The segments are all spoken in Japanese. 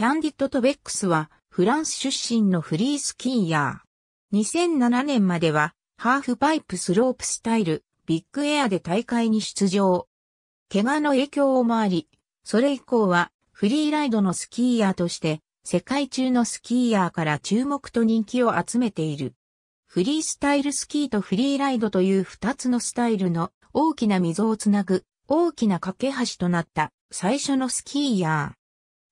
キャンディット・トベックスは、フランス出身のフリースキーヤー。2007年までは、ハーフパイプスロープスタイル、ビッグエアで大会に出場。怪我の影響もあり、それ以降は、フリーライドのスキーヤーとして、世界中のスキーヤーから注目と人気を集めている。フリースタイルスキーとフリーライドという二つのスタイルの大きな溝をつなぐ大きな架け橋となった最初のスキーヤ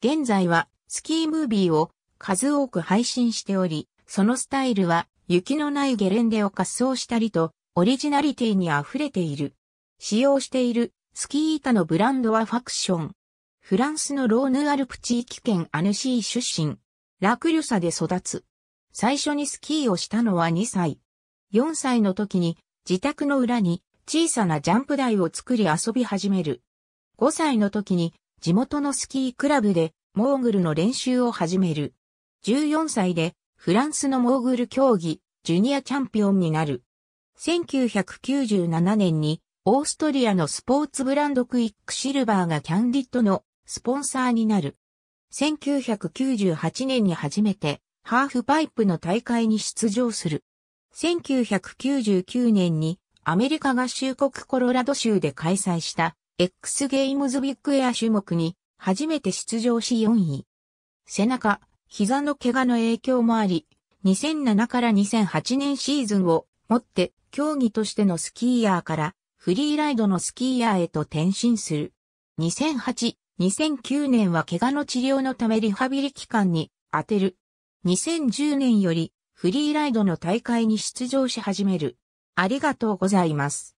ー。現在はスキームービーを数多く配信しており、そのスタイルは雪のないゲレンデを滑走したりと、オリジナリティに溢れている。使用しているスキー板のブランドはファクション。フランスのローヌアルプ地域圏アヌシー出身。ラクリュサで育つ。最初にスキーをしたのは2歳。4歳の時に自宅の裏に小さなジャンプ台を作り遊び始める。5歳の時に地元のスキークラブでモーグルの練習を始める。14歳でフランスのモーグル競技、ジュニアチャンピオンになる。1997年にオーストリアのスポーツブランドクイックシルバーがキャンディットのスポンサーになる。1998年に初めてハーフパイプの大会に出場する。1999年にアメリカ合衆国コロラド州で開催した X ゲームズビッグエア種目に初めて出場し4位。背中、膝の怪我の影響もあり、2007から2008年シーズンをもって競技としてのスキーヤーからフリーライドのスキーヤーへと転身する。2008、2009年は怪我の治療のためリハビリ期間に当てる。2010年よりフリーライドの大会に出場し始める。ありがとうございます。